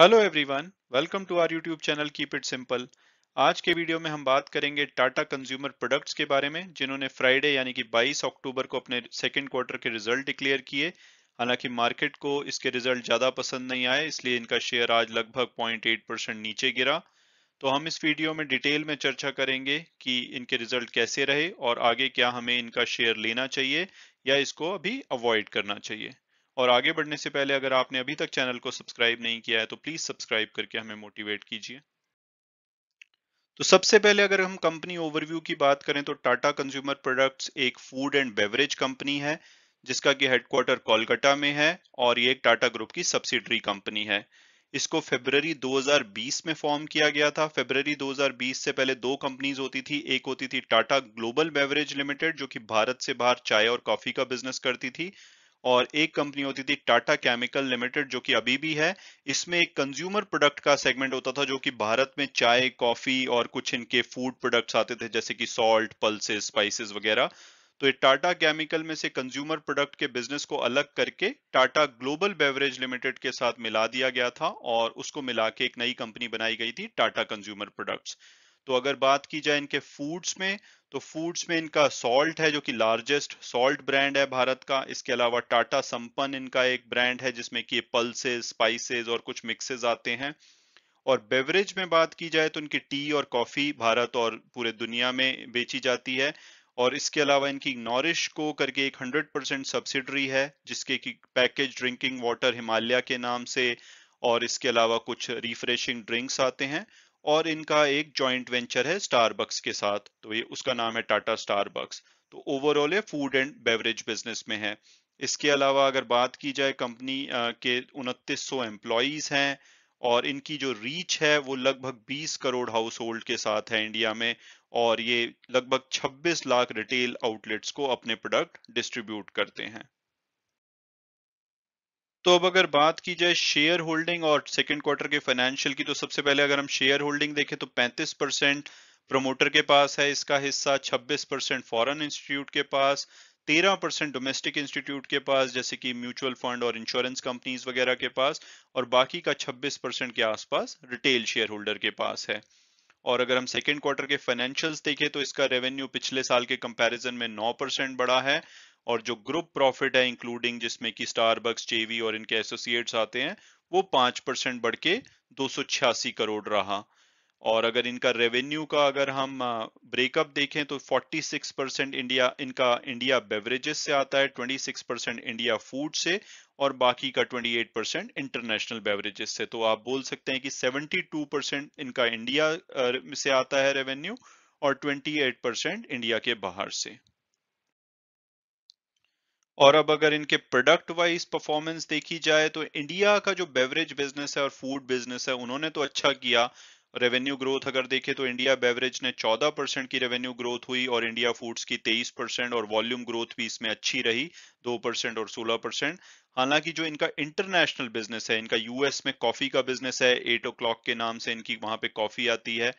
hello everyone welcome to our YouTube channel keep it simple आज के video में हम बात करेंगे टाटा कंज्यूमर प्रोडक्ट्स के बारे में जिन्होंने फ्राइडे यानी कि 22 अक्टूबर को अपने सेकंड क्वार्टर के रिजल्ट डिक्लेयर किए हालांकि मार्केट को इसके रिजल्ट ज़्यादा पसंद नहीं आए इसलिए इनका शेयर आज लगभग पॉइंट परसेंट नीचे गिरा तो हम इस वीडियो में डिटेल में चर्चा करेंगे कि इनके रिजल्ट कैसे रहे और आगे क्या हमें इनका शेयर लेना चाहिए या इसको अभी अवॉइड करना चाहिए और आगे बढ़ने से पहले अगर आपने अभी तक चैनल को सब्सक्राइब नहीं किया है तो प्लीज़ सब्सक्राइब करके हमें मोटिवेट कीजिए तो सबसे पहले अगर हम कंपनी ओवरव्यू की बात करें तो टाटा कंज्यूमर प्रोडक्ट्स एक फूड एंड बेवरेज कंपनी है जिसका कि हेडक्वार्टर कोलकाता में है और ये एक टाटा ग्रुप की सब्सिडरी कंपनी है इसको फरवरी 2020 में फॉर्म किया गया था फरवरी 2020 से पहले दो कंपनीज होती थी एक होती थी टाटा ग्लोबल बेवरेज लिमिटेड जो कि भारत से बाहर चाय और कॉफी का बिजनेस करती थी और एक कंपनी होती थी टाटा केमिकल लिमिटेड जो कि अभी भी है इसमें एक कंज्यूमर प्रोडक्ट का सेगमेंट होता था जो कि भारत में चाय कॉफी और कुछ इनके फूड प्रोडक्ट्स आते थे जैसे कि सॉल्ट पल्सेस स्पाइसेस वगैरह तो ये टाटा केमिकल में से कंज्यूमर प्रोडक्ट के बिजनेस को अलग करके टाटा ग्लोबल बेवरेज लिमिटेड के साथ मिला दिया गया था और उसको मिला के एक नई कंपनी बनाई गई थी टाटा कंज्यूमर प्रोडक्ट्स तो अगर बात की जाए इनके फूड्स में तो फूड्स में इनका सॉल्ट है जो कि लार्जेस्ट सॉल्ट ब्रांड है भारत का इसके अलावा टाटा संपन्न इनका एक ब्रांड है जिसमें कि पल्सेज स्पाइसेज और कुछ मिक्सेज आते हैं और बेवरेज में बात की जाए तो इनकी टी और कॉफी भारत और पूरे दुनिया में बेची जाती है और इसके अलावा इनकी नॉरिश को करके एक 100 परसेंट सब्सिडरी है जिसके की पैकेज ड्रिंकिंग वाटर हिमालय के नाम से और इसके अलावा कुछ रिफ्रेशिंग ड्रिंक्स आते हैं और इनका एक जॉइंट वेंचर है स्टारबक्स के साथ तो ये उसका नाम है टाटा स्टारबक्स तो ओवरऑल ये फूड एंड बेवरेज बिजनेस में है इसके अलावा अगर बात की जाए कंपनी के उनतीस सौ एम्प्लॉज हैं और इनकी जो रीच है वो लगभग 20 करोड़ हाउस होल्ड के साथ है इंडिया में और ये लगभग 26 लाख रिटेल आउटलेट्स को अपने प्रोडक्ट डिस्ट्रीब्यूट करते हैं तो अब अगर बात की जाए शेयर होल्डिंग और सेकेंड क्वार्टर के फाइनेंशियल की तो सबसे पहले अगर हम शेयर होल्डिंग देखें तो 35 परसेंट प्रमोटर के पास है इसका हिस्सा 26 परसेंट फॉरन इंस्टीट्यूट के पास 13 परसेंट डोमेस्टिक इंस्टीट्यूट के पास जैसे कि म्यूचुअल फंड और इंश्योरेंस कंपनीज वगैरह के पास और बाकी का छब्बीस परसेंट के आसपास रिटेल शेयर होल्डर के पास है और अगर हम सेकेंड क्वार्टर के फाइनेंशियल्स देखें तो इसका रेवेन्यू पिछले साल के कंपेरिजन में नौ परसेंट बढ़ा है और जो ग्रुप प्रॉफिट है इंक्लूडिंग जिसमें कि स्टारबक्स चेवी और इनके एसोसिएट्स आते हैं वो पांच परसेंट बढ़ के दो करोड़ रहा और अगर इनका रेवेन्यू का अगर हम ब्रेकअप देखें तो 46 परसेंट इंडिया इनका इंडिया बेवरेजेस से आता है 26 परसेंट इंडिया फूड से और बाकी का 28 परसेंट इंटरनेशनल बेवरेजेस से तो आप बोल सकते हैं कि 72 परसेंट इनका इंडिया से आता है रेवेन्यू और 28 परसेंट इंडिया के बाहर से और अब अगर इनके प्रोडक्ट वाइज परफॉर्मेंस देखी जाए तो इंडिया का जो बेवरेज बिजनेस है और फूड बिजनेस है उन्होंने तो अच्छा किया रेवेन्यू ग्रोथ अगर देखें तो इंडिया बेवरेज ने 14 परसेंट की रेवेन्यू ग्रोथ हुई और इंडिया फूड्स की 23 परसेंट और वॉल्यूम ग्रोथ भी इसमें अच्छी रही 2 परसेंट और 16 परसेंट हालांकि जो इनका इंटरनेशनल बिजनेस है इनका यूएस में कॉफी का बिजनेस है एट ओ के नाम से इनकी वहां पे कॉफी आती है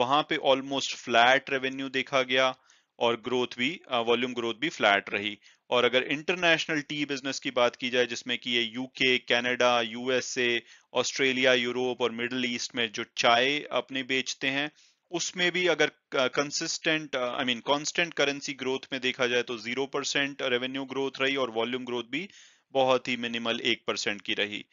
वहां पे ऑलमोस्ट फ्लैट रेवेन्यू देखा गया और ग्रोथ भी वॉल्यूम ग्रोथ भी फ्लैट रही और अगर इंटरनेशनल टी बिजनेस की बात की जाए जिसमें कि ये UK Canada USA Australia Europe और मिडल ईस्ट में जो चाय अपने बेचते हैं उसमें भी अगर consistent I mean constant currency growth में देखा जाए तो जीरो परसेंट रेवेन्यू ग्रोथ रही और वॉल्यूम ग्रोथ भी बहुत ही मिनिमल एक परसेंट की रही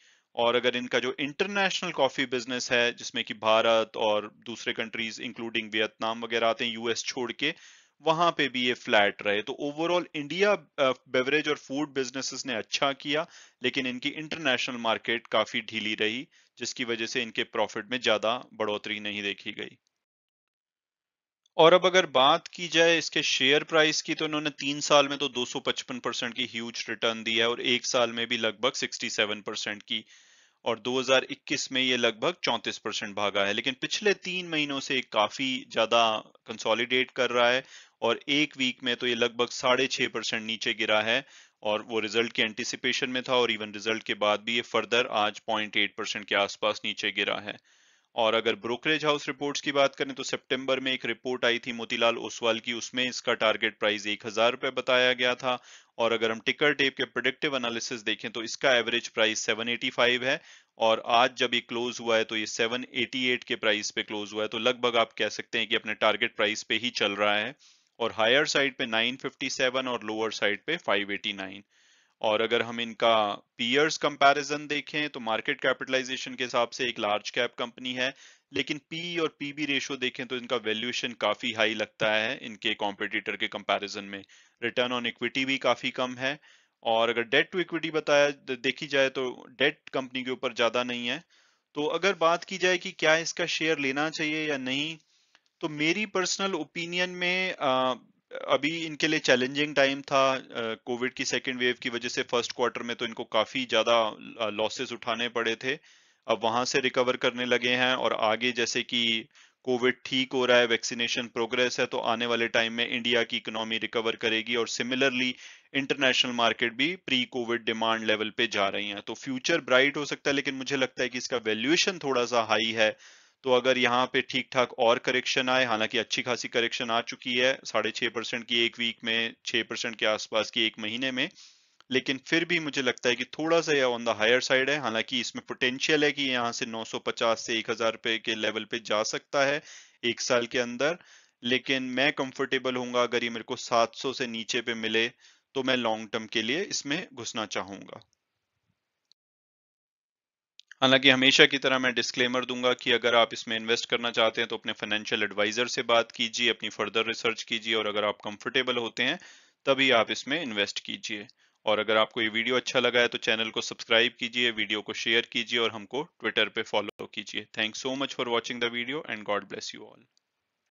और अगर इनका जो इंटरनेशनल कॉफी बिजनेस है जिसमें कि भारत और दूसरे कंट्रीज इंक्लूडिंग वियतनाम वगैरह आते हैं यूएस छोड़ के वहां पे भी ये फ्लैट रहे तो ओवरऑल इंडिया बेवरेज और फूड बिजनेसेस ने अच्छा किया लेकिन इनकी इंटरनेशनल मार्केट काफी ढीली रही जिसकी वजह से इनके प्रॉफिट में ज्यादा बढ़ोतरी नहीं देखी गई और अब अगर बात की जाए इसके शेयर प्राइस की तो इन्होंने तीन साल में तो 255 परसेंट की ह्यूज रिटर्न दी है और एक साल में भी लगभग 67 परसेंट की और 2021 में ये लगभग 34 परसेंट भागा है लेकिन पिछले तीन महीनों से काफी ज्यादा कंसोलिडेट कर रहा है और एक वीक में तो ये लगभग साढ़े छह परसेंट नीचे गिरा है और वो रिजल्ट के एंटिसिपेशन में था और इवन रिजल्ट के बाद भी ये फर्दर आज 0.8 परसेंट के आसपास नीचे गिरा है और अगर ब्रोकरेज हाउस रिपोर्ट्स की बात करें तो सितंबर में एक रिपोर्ट आई थी मोतीलाल ओसवाल की उसमें इसका टारगेट प्राइस एक हजार रुपये बताया गया था और अगर हम टिकर टेप के प्रोडिक्टिव एनालिसिस देखें तो इसका एवरेज प्राइस 785 है और आज जब ये क्लोज हुआ है तो ये 788 के प्राइस पे क्लोज हुआ है तो लगभग आप कह सकते हैं कि अपने टारगेट प्राइस पे ही चल रहा है और हायर साइड पे 957 और लोअर साइड पे 589 और अगर हम इनका पीयर्स कंपैरिजन देखें तो मार्केट कैपिटलाइजेशन के हिसाब से एक लार्ज कैप कंपनी है लेकिन पी और पी बी रेशो देखें तो इनका वैल्यूएशन काफी हाई लगता है इनके कॉम्पिटिटर के कंपैरिजन में रिटर्न ऑन इक्विटी भी काफी कम है और अगर डेट टू इक्विटी बताया देखी जाए तो डेट कंपनी के ऊपर ज्यादा नहीं है तो अगर बात की जाए कि क्या इसका शेयर लेना चाहिए या नहीं तो मेरी पर्सनल ओपिनियन में आ, अभी इनके लिए चैलेंजिंग टाइम था कोविड की सेकेंड वेव की वजह से फर्स्ट क्वार्टर में तो इनको काफी ज्यादा लॉसेस उठाने पड़े थे अब वहां से रिकवर करने लगे हैं और आगे जैसे कि कोविड ठीक हो रहा है वैक्सीनेशन प्रोग्रेस है तो आने वाले टाइम में इंडिया की इकोनॉमी रिकवर करेगी और सिमिलरली इंटरनेशनल मार्केट भी प्री कोविड डिमांड लेवल पे जा रही हैं तो फ्यूचर ब्राइट हो सकता है लेकिन मुझे लगता है कि इसका वैल्यूएशन थोड़ा सा हाई है तो अगर यहाँ पे ठीक ठाक और करेक्शन आए हालांकि अच्छी खासी करेक्शन आ चुकी है साढ़े परसेंट की एक वीक में छह परसेंट के आसपास की एक महीने में लेकिन फिर भी मुझे लगता है कि थोड़ा सा यह ऑन द हायर साइड है हालांकि इसमें पोटेंशियल है कि यहाँ से 950 से 1000 रुपए के लेवल पे जा सकता है एक साल के अंदर लेकिन मैं कंफर्टेबल होऊंगा अगर ये मेरे को 700 से नीचे पे मिले तो मैं लॉन्ग टर्म के लिए इसमें घुसना चाहूंगा हालांकि हमेशा की तरह मैं डिस्क्लेमर दूंगा कि अगर आप इसमें इन्वेस्ट करना चाहते हैं तो अपने फाइनेंशियल एडवाइजर से बात कीजिए अपनी फर्दर रिसर्च कीजिए और अगर आप कंफर्टेबल होते हैं तभी आप इसमें इन्वेस्ट कीजिए और अगर आपको ये वीडियो अच्छा लगा है तो चैनल को सब्सक्राइब कीजिए वीडियो को शेयर कीजिए और हमको ट्विटर पे फॉलो कीजिए thank so much for watching the video and God bless you all